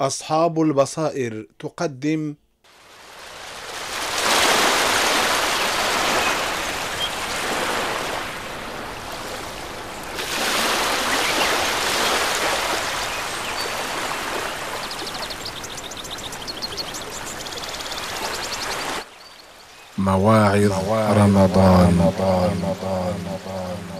أصحاب البصائر تقدم مواعظ رمضان, رمضان, رمضان, رمضان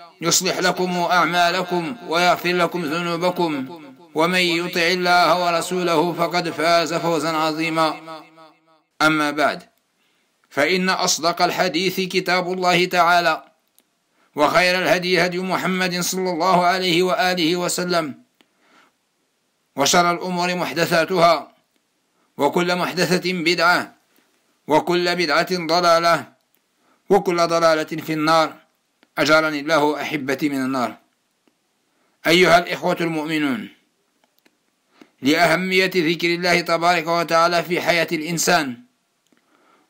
يصلح لكم أعمالكم ويغفر لكم ذنوبكم ومن يطع الله ورسوله فقد فاز فوزا عظيما أما بعد فإن أصدق الحديث كتاب الله تعالى وخير الهدي هدي محمد صلى الله عليه وآله وسلم وشر الأمور محدثاتها وكل محدثة بدعة وكل بدعة ضلالة وكل ضلالة في النار أجعلني الله أحبتي من النار أيها الإخوة المؤمنون لأهمية ذكر الله تبارك وتعالى في حياة الإنسان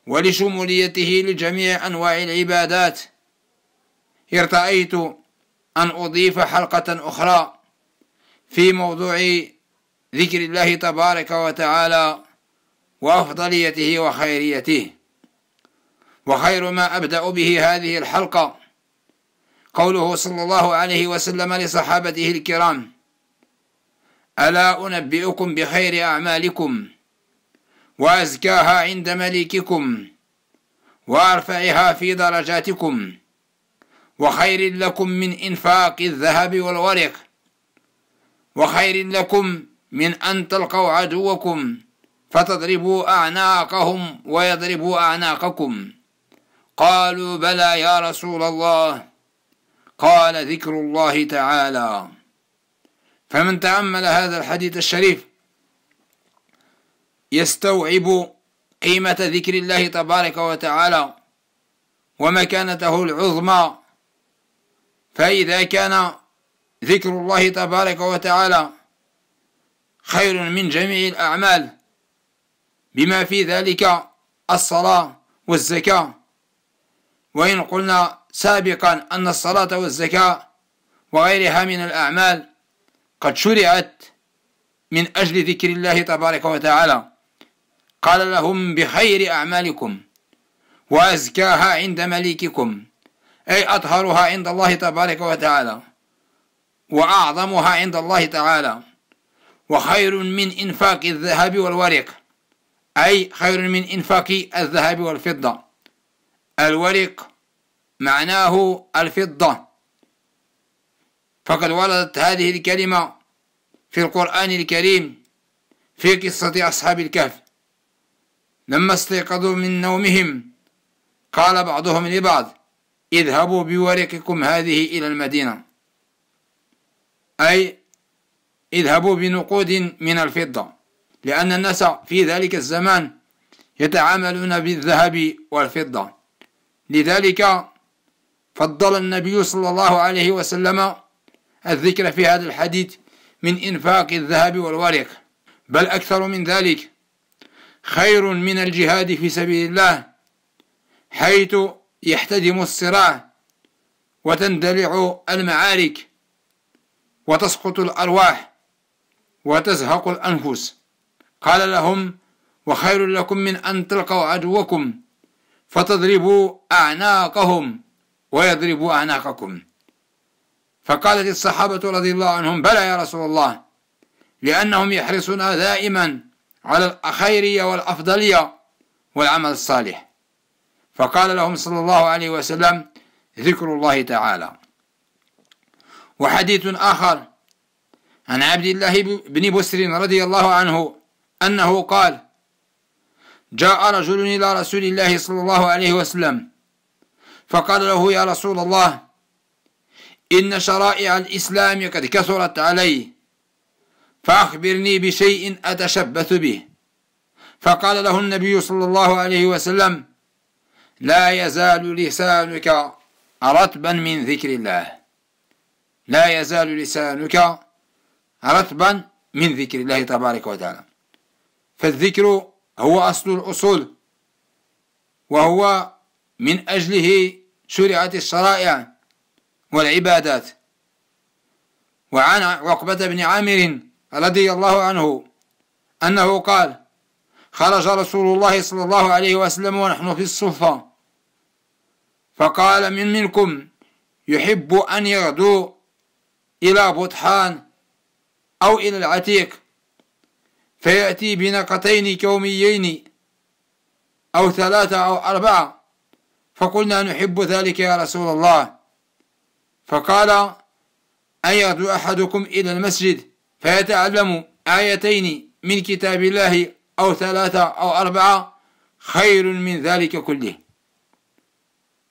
ولشموليته لجميع أنواع العبادات ارتأيت أن أضيف حلقة أخرى في موضوع ذكر الله تبارك وتعالى وأفضليته وخيريته وخير ما أبدأ به هذه الحلقة قوله صلى الله عليه وسلم لصحابته الكرام ألا أنبئكم بخير أعمالكم وأزكاها عند مليككم وأرفعها في درجاتكم وخير لكم من إنفاق الذهب والورق وخير لكم من أن تلقوا عدوكم فتضربوا أعناقهم ويضربوا أعناقكم قالوا بلى يا رسول الله قال ذكر الله تعالى فمن تأمل هذا الحديث الشريف يستوعب قيمة ذكر الله تبارك وتعالى ومكانته العظمى فإذا كان ذكر الله تبارك وتعالى خير من جميع الأعمال بما في ذلك الصلاة والزكاة وإن قلنا سابقا أن الصلاة والزكاة وغيرها من الأعمال قد شرعت من أجل ذكر الله تبارك وتعالى قال لهم بخير أعمالكم وأزكاها عند مليككم أي أطهرها عند الله تبارك وتعالى وأعظمها عند الله تعالى وخير من إنفاق الذهب والورق أي خير من إنفاق الذهب والفضة الورق معناه الفضة فقد وردت هذه الكلمة في القرآن الكريم في قصة أصحاب الكهف لما استيقظوا من نومهم قال بعضهم لبعض اذهبوا بورقكم هذه إلى المدينة أي اذهبوا بنقود من الفضة لأن الناس في ذلك الزمان يتعاملون بالذهب والفضة لذلك فضل النبي صلى الله عليه وسلم الذكر في هذا الحديث من إنفاق الذهب والورق بل أكثر من ذلك خير من الجهاد في سبيل الله حيث يحتدم الصراع وتندلع المعارك وتسقط الأرواح وتزهق الأنفس قال لهم وخير لكم من أن تلقوا عدوكم فتضربوا أعناقهم ويضربوا أعناقكم فقالت الصحابة رضي الله عنهم بلى يا رسول الله لأنهم يحرصون دائما على الأخيرية والأفضلية والعمل الصالح فقال لهم صلى الله عليه وسلم ذكر الله تعالى وحديث آخر عن عبد الله بن بسر رضي الله عنه أنه قال جاء رجل إلى رسول الله صلى الله عليه وسلم فقال له يا رسول الله إن شرائع الإسلام قد كثرت علي فأخبرني بشيء أتشبث به فقال له النبي صلى الله عليه وسلم لا يزال لسانك رطبا من ذكر الله لا يزال لسانك رطبا من ذكر الله تبارك وتعالى فالذكر هو أصل الأصول وهو من أجله شرعت الشرائع والعبادات وعن عقبة بن عامر رضي الله عنه أنه قال خرج رسول الله صلى الله عليه وسلم ونحن في الصفة فقال من منكم يحب أن يغدو إلى بطحان أو إلى العتيق فيأتي بنقتين كوميين أو ثلاثة أو أربعة فقلنا نحب ذلك يا رسول الله فقال أن يغدو أحدكم إلى المسجد فيتعلم آيتين من كتاب الله أو ثلاثة أو أربعة خير من ذلك كله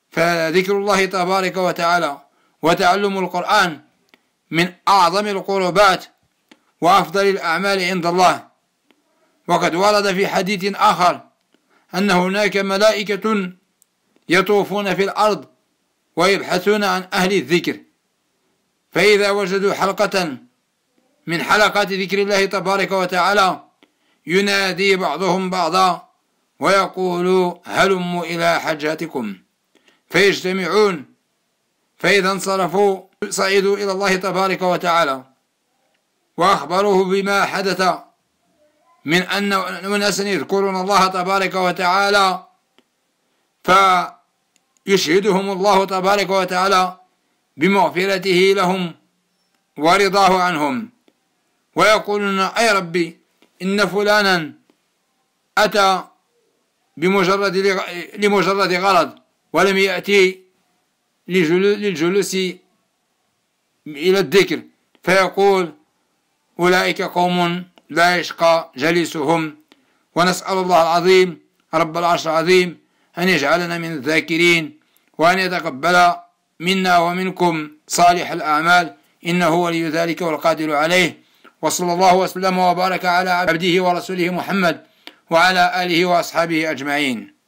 فذكر الله تبارك وتعالى وتعلم القرآن من أعظم القربات وأفضل الأعمال عند الله وقد ورد في حديث آخر أن هناك ملائكة يطوفون في الأرض ويبحثون عن أهل الذكر فإذا وجدوا حلقة من حلقات ذكر الله تبارك وتعالى ينادي بعضهم بعضا ويقول هلموا إلى حاجاتكم فيجتمعون فإذا انصرفوا صعدوا إلى الله تبارك وتعالى وأخبروه بما حدث من أن أناسا يذكرون الله تبارك وتعالى فيشهدهم الله تبارك وتعالى بمغفرته لهم ورضاه عنهم ويقولون أي ربي إن فلانا أتى بمجرد لمجرد غرض ولم يأتي للجلوس إلى الذكر فيقول أولئك قوم لا يشقى جليسهم ونسأل الله العظيم رب العرش العظيم أن يجعلنا من الذاكرين وأن يتقبل منا ومنكم صالح الأعمال إنه ولي ذلك والقادر عليه وصلى الله وسلم وبارك على عبده ورسوله محمد وعلى آله وأصحابه أجمعين